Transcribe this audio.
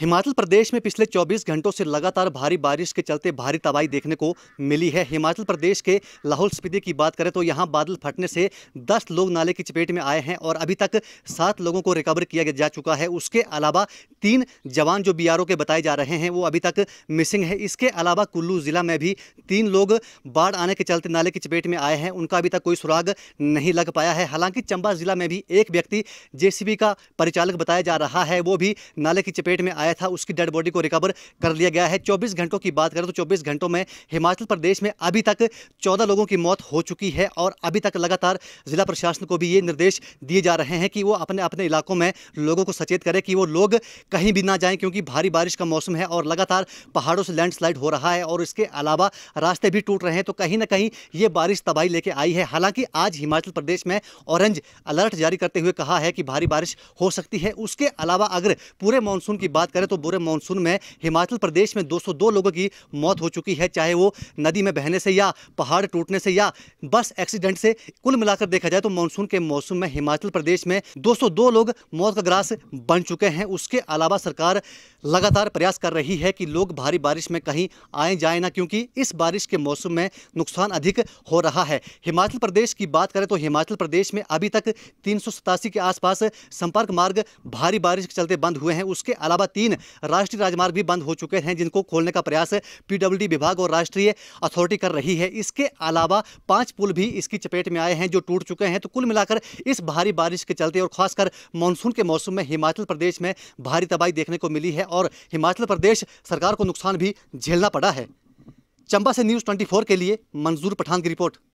हिमाचल प्रदेश में पिछले 24 घंटों से लगातार भारी बारिश के चलते भारी तबाही देखने को मिली है हिमाचल प्रदेश के लाहौल स्पीति की बात करें तो यहां बादल फटने से 10 लोग नाले की चपेट में आए हैं और अभी तक सात लोगों को रिकवर किया जा चुका है उसके अलावा तीन जवान जो बी के बताए जा रहे हैं वो अभी तक मिसिंग है इसके अलावा कुल्लू ज़िला में भी तीन लोग बाढ़ आने के चलते नाले की चपेट में आए हैं उनका अभी तक कोई सुराग नहीं लग पाया है हालांकि चंबा ज़िला में भी एक व्यक्ति जे का परिचालक बताया जा रहा है वो भी नाले की चपेट में आया आया था उसकी डेड बॉडी को रिकवर कर लिया गया है चौबीस घंटों की बात करें तो चौबीस घंटों में हिमाचल प्रदेश में अभी तक चौदह लोगों की मौत हो चुकी है और अभी तक लगातार जिला प्रशासन को भी ये निर्देश दिए जा रहे हैं कि वो अपने अपने इलाकों में लोगों को सचेत करें कि वो लोग कहीं भी ना जाएं क्योंकि भारी बारिश का मौसम है और लगातार पहाड़ों से लैंडस्लाइड हो रहा है और इसके अलावा रास्ते भी टूट रहे हैं तो कहीं ना कहीं ये बारिश तबाही लेके आई है हालांकि आज हिमाचल प्रदेश में ऑरेंज अलर्ट जारी करते हुए कहा है कि भारी बारिश हो सकती है उसके अलावा अगर पूरे मानसून की बात करें तो बुरे मानसून में हिमाचल प्रदेश में 202 लोगों की मौत हो चुकी है चाहे वो नदी में बहने से या पहाड़ टूटने से या बस एक्सीडेंट से कुल मिलाकर देखा जाए तो मानसून के मौसम में हिमाचल प्रदेश में दो लोग मौत का ग्रास बन चुके हैं उसके अलावा सरकार लगातार प्रयास कर रही है कि लोग भारी बारिश में कहीं आए जाए ना क्योंकि इस बारिश के मौसम में नुकसान अधिक हो रहा है हिमाचल प्रदेश की बात करें तो हिमाचल प्रदेश में अभी तक तीन के आसपास संपर्क मार्ग भारी बारिश के चलते बंद हुए हैं उसके अलावा तीस तीन राष्ट्रीय राजमार्ग भी बंद हो चुके हैं जिनको खोलने का प्रयास पीडब्ल्यूडी विभाग और राष्ट्रीय अथॉरिटी कर रही है इसके अलावा पांच पुल भी इसकी चपेट में आए हैं जो टूट चुके हैं तो कुल मिलाकर इस भारी बारिश के चलते और खासकर मानसून के मौसम में हिमाचल प्रदेश में भारी तबाही देखने को मिली है और हिमाचल प्रदेश सरकार को नुकसान भी झेलना पड़ा है चंबा से न्यूज़ ट्वेंटी के लिए मंजूर पठान की रिपोर्ट